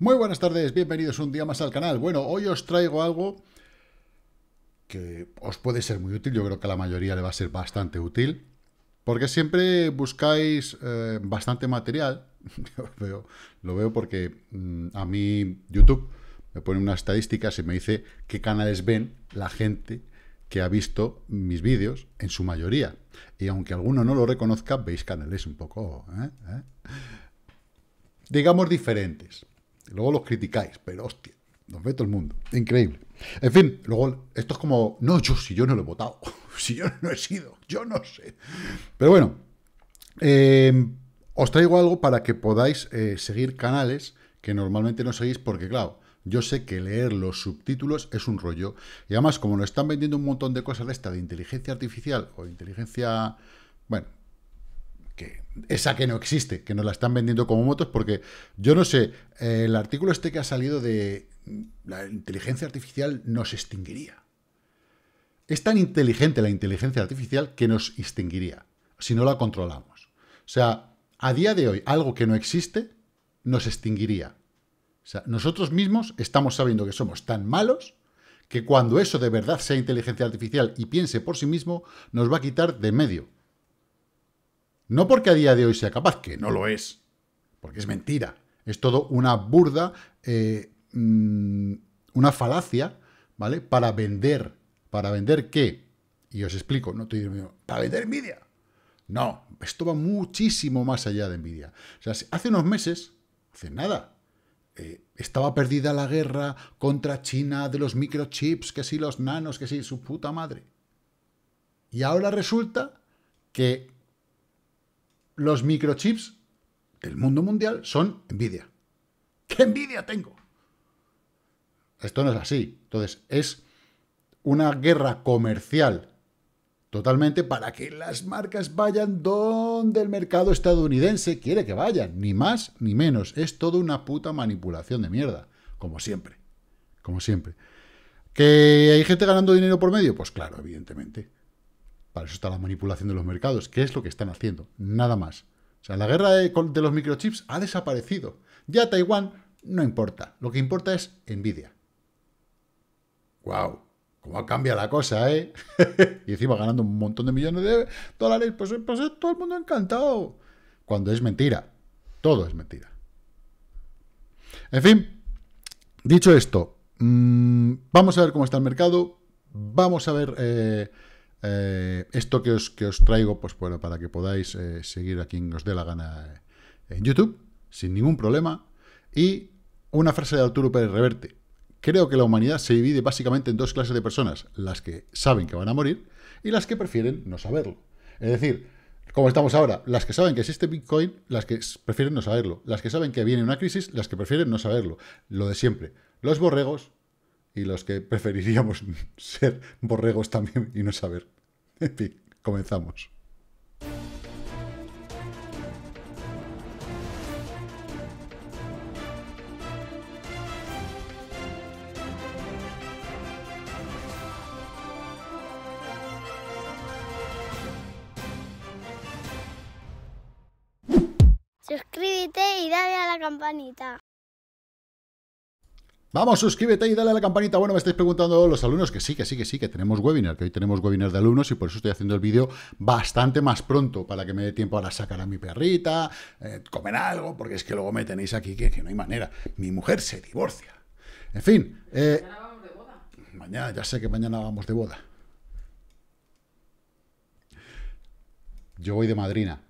Muy buenas tardes, bienvenidos un día más al canal. Bueno, hoy os traigo algo que os puede ser muy útil, yo creo que a la mayoría le va a ser bastante útil, porque siempre buscáis eh, bastante material, lo, veo, porque mm, a mí YouTube me pone unas estadísticas y me dice qué canales ven la gente que ha visto mis vídeos en su mayoría. Y aunque alguno no lo reconozca, veis canales un poco, ¿eh? ¿Eh? digamos, diferentes. Luego los criticáis, pero hostia, nos ve todo el mundo. Increíble. En fin, luego esto es como, no, yo si yo no lo he votado, si yo no he sido, yo no sé. Pero bueno, eh, os traigo algo para que podáis eh, seguir canales que normalmente no seguís porque, claro, yo sé que leer los subtítulos es un rollo. Y además, como nos están vendiendo un montón de cosas de esta de inteligencia artificial o inteligencia, bueno, esa que no existe, que nos la están vendiendo como motos, porque yo no sé, el artículo este que ha salido de la inteligencia artificial nos extinguiría. Es tan inteligente la inteligencia artificial que nos extinguiría, si no la controlamos. O sea, a día de hoy, algo que no existe nos extinguiría. nosotros mismos estamos sabiendo que somos tan malos que cuando eso de verdad sea inteligencia artificial y piense por sí mismo, nos va a quitar de medio. No porque a día de hoy sea capaz, que no lo es, porque es mentira. Es todo una burda, eh, mm, una falacia, ¿vale? Para vender. ¿Para vender qué? Y os explico, no estoy diciendo, para vender envidia. No, esto va muchísimo más allá de envidia. O sea, hace unos meses, hace nada, eh, estaba perdida la guerra contra China de los microchips, que sí, los nanos, que sí, su puta madre. Y ahora resulta que los microchips del mundo mundial son envidia. ¡Qué envidia tengo! Esto no es así. Entonces, es una guerra comercial totalmente para que las marcas vayan donde el mercado estadounidense quiere que vayan, ni más ni menos. Es toda una puta manipulación de mierda, como siempre, como siempre. ¿Que hay gente ganando dinero por medio? Pues claro, evidentemente. Para eso está la manipulación de los mercados, ¿Qué es lo que están haciendo, nada más. O sea, la guerra de, los microchips ha desaparecido. Ya Taiwán no importa. Lo que importa es Nvidia. ¡Wow! ¿Cómo cambia la cosa, eh? y encima ganando un montón de millones de dólares, pues, pues eh, todo el mundo ha encantado. Cuando es mentira. Todo es mentira. En fin, dicho esto, mm, vamos a ver cómo está el mercado. Vamos a ver... Eh, eh, esto que os, que os traigo, pues bueno, para que podáis eh, seguir a quien os dé la gana eh, en YouTube, sin ningún problema. Y una frase de Arturo Pérez Reverte. Creo que la humanidad se divide básicamente en dos clases de personas, las que saben que van a morir y las que prefieren no saberlo. Es decir, como estamos ahora, las que saben que existe Bitcoin, las que prefieren no saberlo. Las que saben que viene una crisis, las que prefieren no saberlo. Lo de siempre. Los borregos y los que preferiríamos ser borregos también y no saber. En fin, comenzamos. Suscríbete y dale a la campanita. Vamos, suscríbete y dale a la campanita. Bueno, me estáis preguntando los alumnos que sí, que sí, que sí, que tenemos webinar, que hoy tenemos webinar de alumnos y por eso estoy haciendo el vídeo bastante más pronto para que me dé tiempo ahora sacar a mi perrita, eh, comer algo, porque es que luego me tenéis aquí que, no hay manera. Mi mujer se divorcia. En fin. Eh, mañana vamos de boda. Mañana, ya sé que mañana vamos de boda. Yo voy de madrina.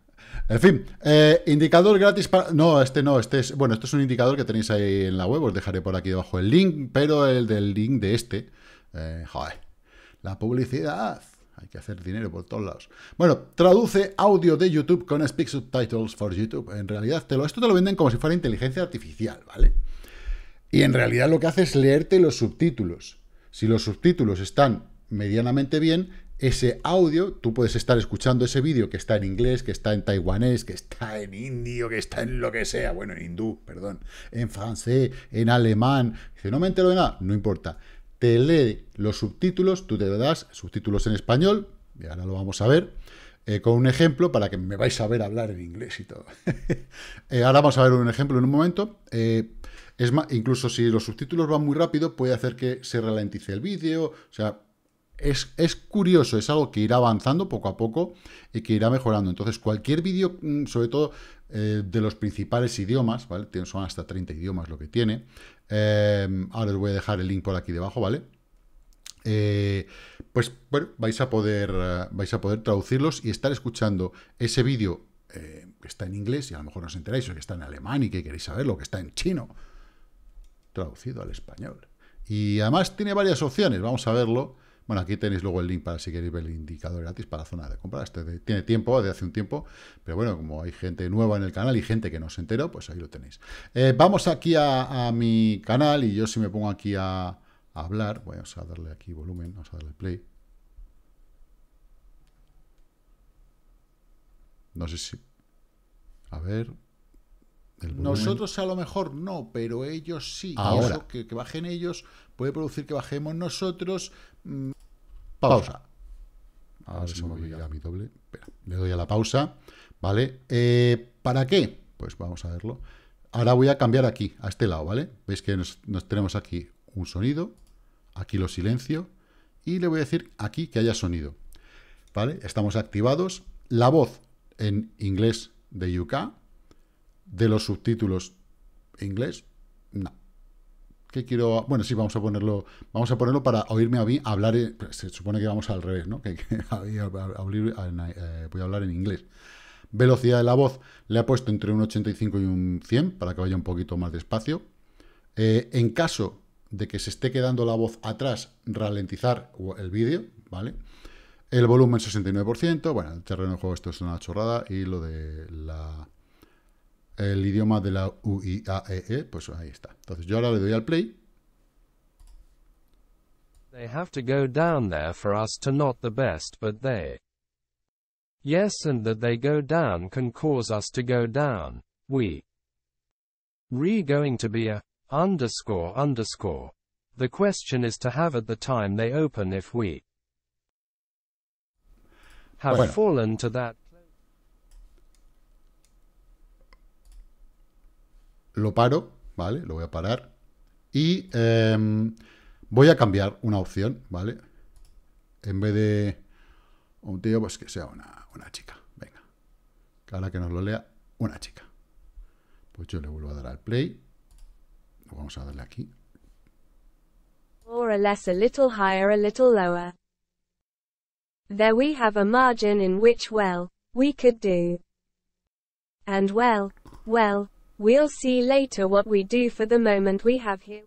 En fin, eh, indicador gratis para... No, este no, este es... Bueno, este es un indicador que tenéis ahí en la web, os dejaré por aquí debajo el link, pero el del link de este... Eh, joder, la publicidad. Hay que hacer dinero por todos lados. Bueno, traduce audio de YouTube con Speak Subtitles for YouTube. En realidad, esto te lo venden como si fuera inteligencia artificial, ¿vale? Y en realidad lo que hace es leerte los subtítulos. Si los subtítulos están medianamente bien, ese audio, tú puedes estar escuchando ese vídeo que está en inglés, que está en taiwanés, que está en indio, que está en lo que sea, bueno, en hindú, perdón, en francés, en alemán, dice, no me entero de nada, no importa. Te lee los subtítulos, tú te das subtítulos en español, y ahora lo vamos a ver, eh, con un ejemplo para que me vais a ver hablar en inglés y todo. Eh, ahora vamos a ver un ejemplo en un momento. Eh, es más, incluso si los subtítulos van muy rápido, puede hacer que se ralentice el vídeo, o sea, es, curioso, es algo que irá avanzando poco a poco y que irá mejorando. Entonces, cualquier vídeo, mm, sobre todo eh, de los principales idiomas, ¿vale? Son hasta 30 idiomas lo que tiene. Em, ahora os voy a dejar el link por aquí debajo, ¿vale? Eh, pues vais a poder eh, vais a poder traducirlos y estar escuchando ese vídeo que está en inglés y a lo mejor no os enteráis, o que está en alemán y que queréis saberlo, que está en chino, traducido al español. Y además tiene varias opciones, vamos a verlo. Bueno, aquí tenéis luego el link para si queréis ver el indicador gratis para la zona de compra. Este tiene tiempo, de hace un tiempo, pero bueno, como hay gente nueva en el canal y gente que no se enteró, pues ahí lo tenéis. Eh, vamos aquí a, mi canal y yo si me pongo aquí a, a hablar, voy a darle aquí volumen, vamos a darle play. No sé si... A ver, nosotros a lo mejor no, pero ellos sí. que, bajen ellos puede producir que bajemos nosotros. Mm, pausa. Ahora se me a mi doble. le doy a la pausa. ¿Vale? Eh, ¿Para qué? Pues vamos a verlo. Ahora voy a cambiar aquí, a este lado, ¿vale? Veis que nos, tenemos aquí un sonido, aquí lo silencio, y le voy a decir aquí que haya sonido. ¿Vale? Estamos activados. La voz en inglés de UK, de los subtítulos inglés, no. ¿Qué quiero? Bueno, sí, vamos a ponerlo, vamos a ponerlo para oírme a mí hablar. Pues, se supone que vamos al revés, ¿no? Que, eh, voy a hablar en inglés. Velocidad de la voz le ha puesto entre un 85 y un 100 para que vaya un poquito más despacio. Eh, en caso de que se esté quedando la voz atrás, ralentizar el vídeo, ¿vale? El volumen 69%, bueno, el terreno de juego esto es una chorrada y lo de la el idioma de la UIAEE, pues ahí está. Entonces yo ahora le doy al play. They have to go down there for us to not the best, but they. Yes, and that they go down can cause us to go down. We. Re going to be a underscore underscore. The question is to have at the time they open if we have bueno. fallen to that lo paro, ¿vale? Lo voy a parar y em, voy a cambiar una opción, ¿vale? En vez de un tío, pues que sea una, una chica, venga. Que que nos lo lea, una chica. Pues yo le vuelvo a dar al play. Vamos a darle aquí. Or a less, a little higher, a little lower. There we have a margin in which, well, we could do. And well, well, We'll see later what we do for the moment we have here.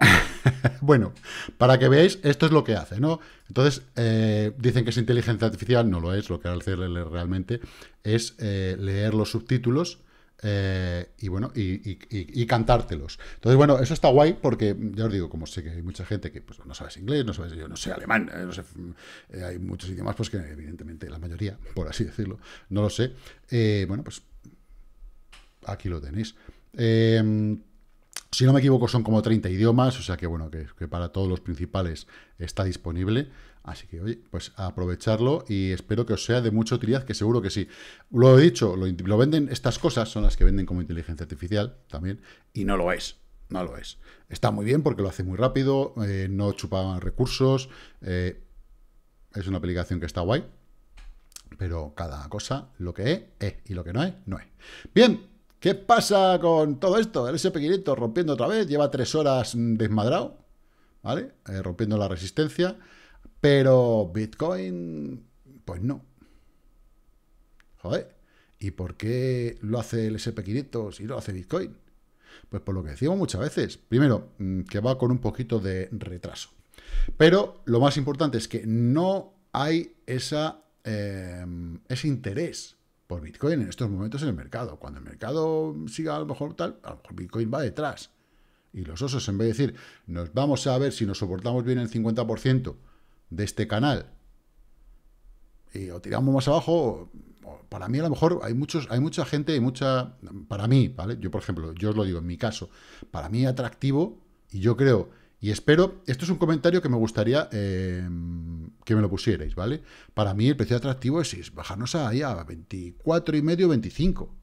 bueno, para que veáis, esto es lo que hace, ¿no? Entonces, eh, dicen que es inteligencia artificial, no lo es, lo que hace realmente es eh, leer los subtítulos eh, y bueno, y, y, cantártelos. Entonces, bueno, eso está guay porque, ya os digo, como sé que hay mucha gente que pues, no sabes inglés, no sabes, yo no sé alemán, no sé, hay muchos idiomas, pues que evidentemente la mayoría, por así decirlo, no lo sé. bueno, pues aquí lo tenéis. Em, si no me equivoco, son como 30 idiomas, o sea que bueno, que, para todos los principales está disponible. Así que, oye, pues aprovecharlo y espero que os sea de mucha utilidad, que seguro que sí. Lo he dicho, lo, venden, estas cosas son las que venden como inteligencia artificial también, y no lo es, no lo es. Está muy bien porque lo hace muy rápido, eh, no chupa recursos, eh, es una aplicación que está guay, pero cada cosa, lo que es, es, y lo que no es, no es. Bien, ¿Qué pasa con todo esto? El SP500 rompiendo otra vez, lleva tres horas mm, desmadrado, ¿vale? Eh, rompiendo la resistencia, pero Bitcoin, pues no. Joder, ¿y por qué lo hace el SP500 si no lo hace Bitcoin? Pues por lo que decimos muchas veces. Primero, mm, que va con un poquito de retraso. Pero lo más importante es que no hay esa, em, ese interés por Bitcoin en estos momentos en el mercado. Cuando el mercado siga a lo mejor tal, a lo mejor Bitcoin va detrás. Y los osos, en vez de decir, nos vamos a ver si nos soportamos bien el 50% de este canal, y o tiramos más abajo, para mí a lo mejor hay, muchos, hay mucha gente, hay mucha... Para mí, ¿vale? Yo, por ejemplo, yo os lo digo, en mi caso, para mí atractivo, y yo creo y espero, esto es un comentario que me gustaría eh, que me lo pusierais, ¿vale? Para mí el precio atractivo es, es bajarnos ahí a 24 y medio, 25.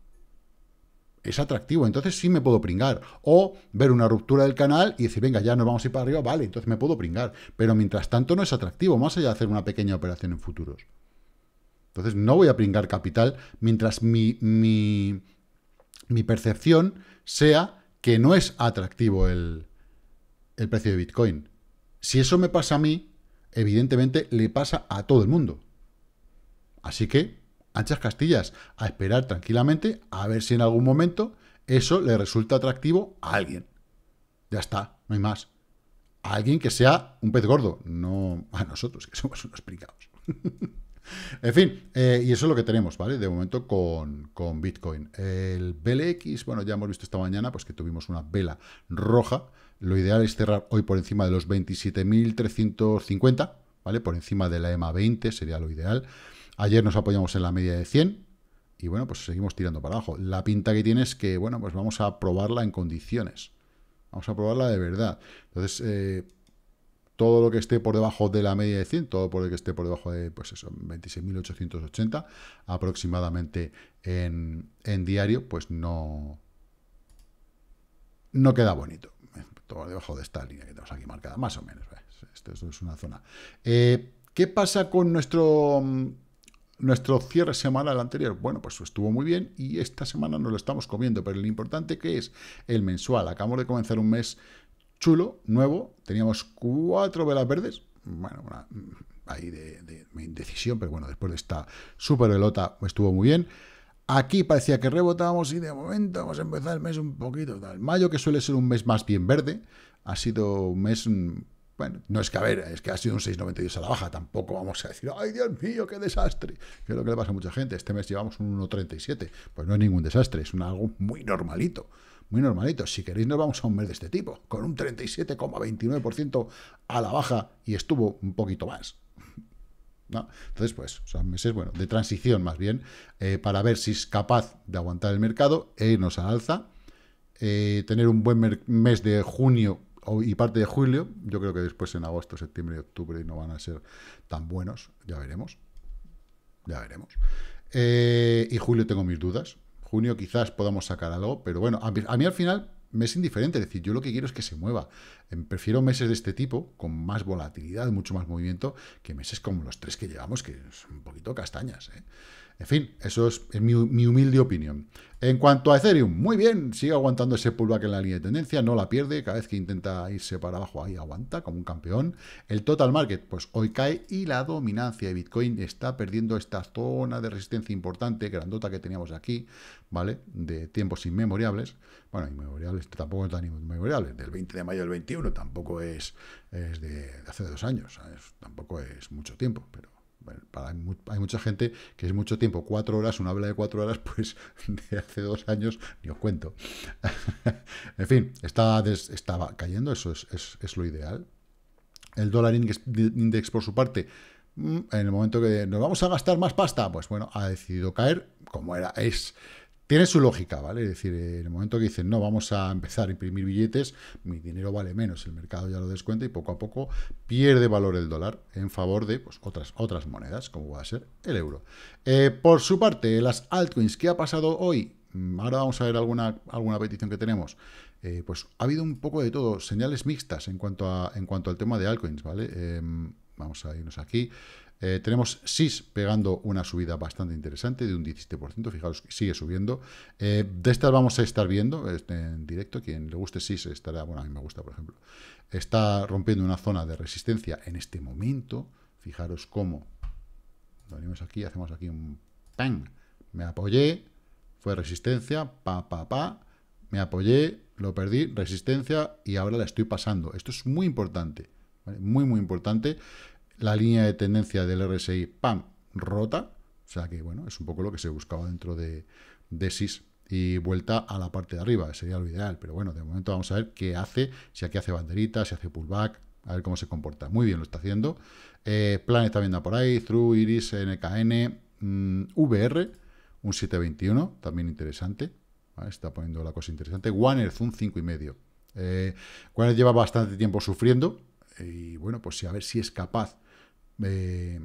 Es atractivo, entonces sí me puedo pringar. O ver una ruptura del canal y decir, venga, ya nos vamos a ir para arriba, vale, entonces me puedo pringar. Pero mientras tanto no es atractivo, más allá de hacer una pequeña operación en futuros. Entonces no voy a pringar capital mientras mi percepción sea que no es atractivo el, el precio de Bitcoin. Si eso me pasa a mí, evidentemente le pasa a todo el mundo. Así que, anchas castillas, a esperar tranquilamente a ver si en algún momento eso le resulta atractivo a alguien. Ya está, no hay más. A alguien que sea un pez gordo, no a nosotros, que somos unos pringados. En fin, eh, y eso es lo que tenemos, ¿vale? De momento con, Bitcoin. El BLX, bueno, ya hemos visto esta mañana pues que tuvimos una vela roja. Lo ideal es cerrar hoy por encima de los 27.350, ¿vale? Por encima de la EMA 20 sería lo ideal. Ayer nos apoyamos en la media de 100 y bueno, pues seguimos tirando para abajo. La pinta que tiene es que, bueno, pues vamos a probarla en condiciones. Vamos a probarla de verdad. Entonces, eh, todo lo que esté por debajo de la media de 100, todo por lo que esté por debajo de, pues 26.880 aproximadamente en, diario, pues no, no queda bonito. Todo debajo de esta línea que tenemos aquí marcada, más o menos. Esto, es una zona. Eh, ¿Qué pasa con nuestro, mm, nuestro cierre semanal anterior? Bueno, pues estuvo muy bien y esta semana nos lo estamos comiendo, pero lo importante que es el mensual. Acabamos de comenzar un mes chulo, nuevo. Teníamos cuatro velas verdes. Bueno, mm, ahí de, indecisión, pero bueno, después de esta super velota estuvo muy bien. Aquí parecía que rebotábamos y de momento vamos a empezar el mes un poquito tal. Mayo, que suele ser un mes más bien verde, ha sido un mes mm, bueno, no es que a ver, es que ha sido un 6,92 a la baja, tampoco vamos a decir, ay Dios mío, qué desastre, que es lo que le pasa a mucha gente, este mes llevamos un 1,37, pues no es ningún desastre, es un algo muy normalito muy normalito, Si queréis nos vamos a un mes de este tipo, con un 37,29% a la baja y estuvo un poquito más. Entonces, pues, son meses, bueno, de transición más bien, eh, para ver si es capaz de aguantar el mercado e irnos al alza, eh, tener un buen mes de junio y parte de julio, yo creo que después en agosto, septiembre y octubre no van a ser tan buenos, ya veremos, ya veremos. Eh, y julio tengo mis dudas, junio quizás podamos sacar algo, pero bueno, a mí, al final me es indiferente, es decir, yo lo que quiero es que se mueva. Eh, prefiero meses de este tipo, con más volatilidad, mucho más movimiento, que meses como los tres que llevamos, que son un poquito castañas. ¿eh? En fin, eso es, mi, humilde opinión. En cuanto a Ethereum, muy bien, sigue aguantando ese pullback en la línea de tendencia, no la pierde, cada vez que intenta irse para abajo ahí aguanta como un campeón. El total market, pues hoy cae y la dominancia de Bitcoin está perdiendo esta zona de resistencia importante, grandota que teníamos aquí, ¿vale? De tiempos inmemoriales. Bueno, inmemoriales tampoco es tan inmemoriales, del 20 de mayo del 21 tampoco es, de, hace dos años, tampoco es mucho tiempo, pero hay mucha gente que es mucho tiempo, cuatro horas, una habla de cuatro horas, pues de hace dos años ni os cuento. en fin, estaba cayendo, eso es, es, lo ideal. El dólar index, por su parte, mm, en el momento que nos vamos a gastar más pasta, pues bueno, ha decidido caer, como era, es tiene su lógica, ¿vale? Es decir, en el momento que dicen, no, vamos a empezar a imprimir billetes, mi dinero vale menos, el mercado ya lo descuenta y poco a poco pierde valor el dólar en favor de pues, otras, otras monedas, como va a ser el euro. Eh, por su parte, las altcoins, ¿qué ha pasado hoy? Mm, ahora vamos a ver alguna, alguna petición que tenemos. Eh, pues ha habido un poco de todo, señales mixtas en cuanto, en cuanto al tema de altcoins, ¿vale? Em, vamos a irnos aquí. Eh, tenemos SIS pegando una subida bastante interesante de un 17%, fijaros, sigue subiendo. Eh, de estas vamos a estar viendo este, en directo, quien le guste SIS estará, bueno, a mí me gusta, por ejemplo, está rompiendo una zona de resistencia en este momento, fijaros cómo, venimos aquí, hacemos aquí un ¡Pang! me apoyé, fue resistencia, pa, pa, pa, me apoyé, lo perdí, resistencia, y ahora la estoy pasando. Esto es muy importante, muy, muy importante la línea de tendencia del RSI, ¡pam!, rota. O sea que, bueno, es un poco lo que se buscaba dentro de, SIS y vuelta a la parte de arriba, sería lo ideal. Pero bueno, de momento vamos a ver qué hace, si aquí hace banderita, si hace pullback, a ver cómo se comporta. Muy bien, lo está haciendo. Eh, Planet también da por ahí, through Iris, NKN, mm, VR, un 721, también interesante. Está poniendo la cosa interesante. One Earth, un 5,5. Eh, Warner lleva bastante tiempo sufriendo. Eh, y bueno, pues sí, a ver si es capaz eh,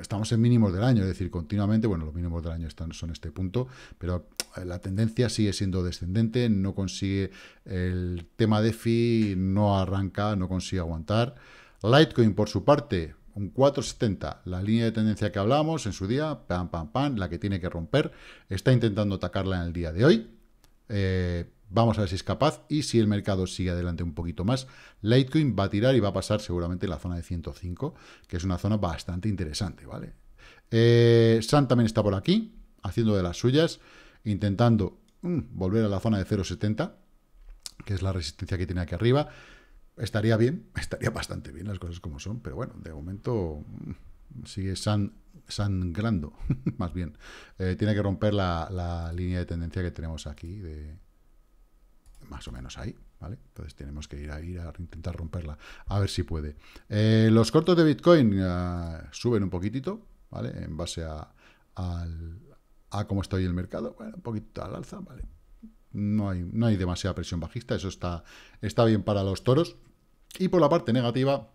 estamos en mínimos del año, es decir, continuamente, bueno, los mínimos del año están, son este punto, pero eh, la tendencia sigue siendo descendente, no consigue el tema de FI, no arranca, no consigue aguantar. Litecoin, por su parte, un 470, la línea de tendencia que hablábamos en su día, pam, pam, pam, la que tiene que romper, está intentando atacarla en el día de hoy. Eh, Vamos a ver si es capaz y si el mercado sigue adelante un poquito más, Litecoin va a tirar y va a pasar seguramente la zona de 105, que es una zona bastante interesante, ¿vale? Eh, también está por aquí, haciendo de las suyas, intentando mm, volver a la zona de 0.70, que es la resistencia que tiene aquí arriba. Estaría bien, estaría bastante bien las cosas como son, pero bueno, de momento mm, sigue sangrando, más bien. Eh, tiene que romper la, la, línea de tendencia que tenemos aquí de más o menos ahí, ¿vale? Entonces tenemos que ir a, ir a intentar romperla, a ver si puede. Eh, los cortos de Bitcoin eh, suben un poquitito, ¿vale? En base a, a cómo está hoy el mercado, un poquito al alza, ¿vale? No hay, no hay demasiada presión bajista, eso está, está bien para los toros. Y por la parte negativa,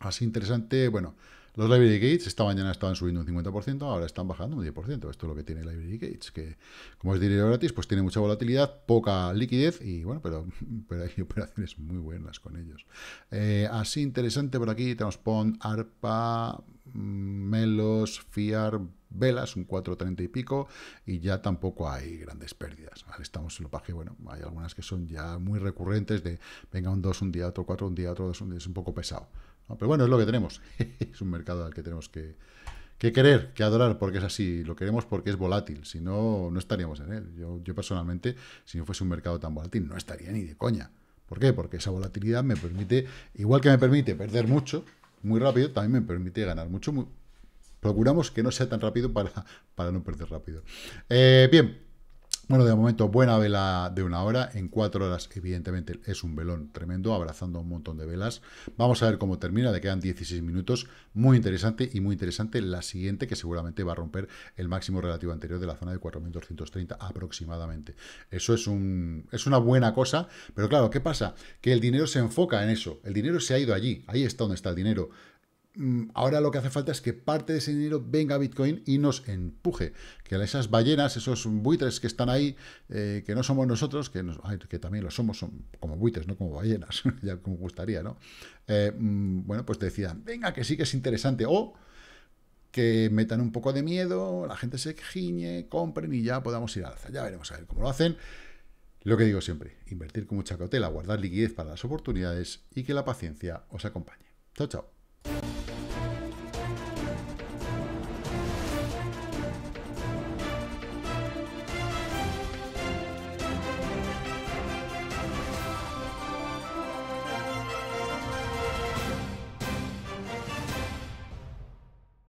así interesante, bueno, los library gates esta mañana estaban subiendo un 50%, ahora están bajando un 10%. Esto es lo que tiene library gates, que como es dinero gratis, pues tiene mucha volatilidad, poca liquidez y bueno, pero, pero hay operaciones muy buenas con ellos. Eh, así interesante por aquí tenemos ARPA, mm, Melos, FIAR, velas, un 4.30 y pico, y ya tampoco hay grandes pérdidas. Estamos en lo paje, bueno, hay algunas que son ya muy recurrentes de venga un 2 un día, otro 4 un día, otro 2 un día, es un poco pesado. Pero bueno, es lo que tenemos. es un mercado al que tenemos que, querer, que adorar, porque es así. Lo queremos porque es volátil. Si no, no estaríamos en él. Yo, yo personalmente, si no fuese un mercado tan volátil, no estaría ni de coña. ¿Por qué? Porque esa volatilidad me permite, igual que me permite perder mucho, muy rápido, también me permite ganar mucho. Procuramos que no sea tan rápido para, para no perder rápido. Eh, bien, bueno, de momento, buena vela de una hora. En cuatro horas, evidentemente, es un velón tremendo, abrazando un montón de velas. Vamos a ver cómo termina. Le quedan 16 minutos. Muy interesante y muy interesante la siguiente, que seguramente va a romper el máximo relativo anterior de la zona de 4.230 aproximadamente. Eso es, un, es una buena cosa. Pero claro, ¿qué pasa? Que el dinero se enfoca en eso. El dinero se ha ido allí. Ahí está donde está el dinero. Mm, ahora lo que hace falta es que parte de ese dinero venga a Bitcoin y nos empuje. Que esas ballenas, esos buitres que están ahí, eh, que no somos nosotros, que, también lo somos como buitres, no como ballenas, ya como gustaría, ¿no? Eh, mm, bueno, pues decían, venga, que sí que es interesante. O que metan un poco de miedo, la gente se giñe, compren y ya podamos ir al alza. Ya veremos a ver cómo lo hacen. Lo que digo siempre, invertir con mucha cautela, guardar liquidez para las oportunidades y que la paciencia os acompañe. Chao, chao.